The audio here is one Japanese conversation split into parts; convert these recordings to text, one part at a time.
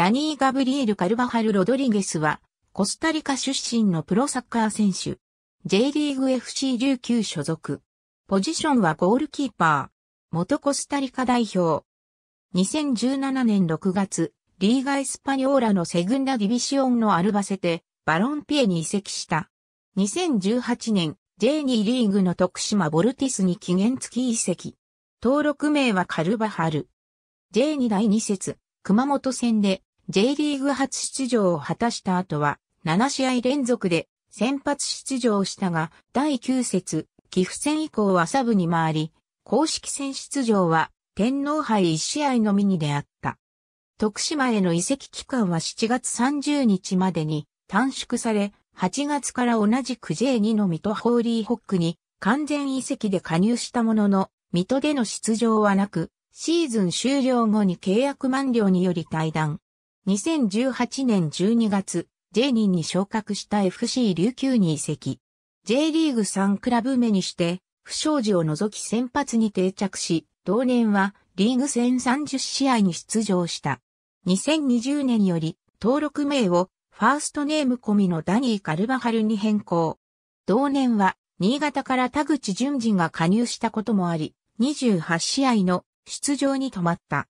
ダニー・ガブリエル・カルバハル・ロドリゲスは、コスタリカ出身のプロサッカー選手。J リーグ FC 1 9所属。ポジションはゴールキーパー。元コスタリカ代表。2017年6月、リーガ・エスパニョーラのセグンダ・ディビシオンのアルバセテ、バロンピエに移籍した。2018年、J2 リーグの徳島ボルティスに期限付き移籍。登録名はカルバハル。J2 第2節、熊本戦で J リーグ初出場を果たした後は、7試合連続で先発出場したが、第9節、岐阜戦以降はサブに回り、公式戦出場は天皇杯1試合のみにであった。徳島への移籍期間は7月30日までに短縮され、8月から同じく J2 の水戸ホーリーホックに完全移籍で加入したものの、水戸での出場はなく、シーズン終了後に契約満了により退団。2018年12月、J2 に昇格した FC 琉球に移籍。J リーグ3クラブ目にして、不祥事を除き先発に定着し、同年はリーグ戦30試合に出場した。2020年より登録名をファーストネーム込みのダニー・カルバハルに変更。同年は新潟から田口淳二が加入したこともあり、28試合の出場に止まった。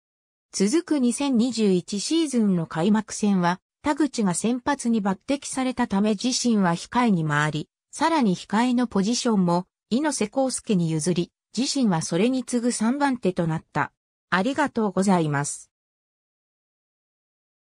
続く2021シーズンの開幕戦は、田口が先発に抜擢されたため自身は控えに回り、さらに控えのポジションも、猪瀬康介に譲り、自身はそれに次ぐ3番手となった。ありがとうございます。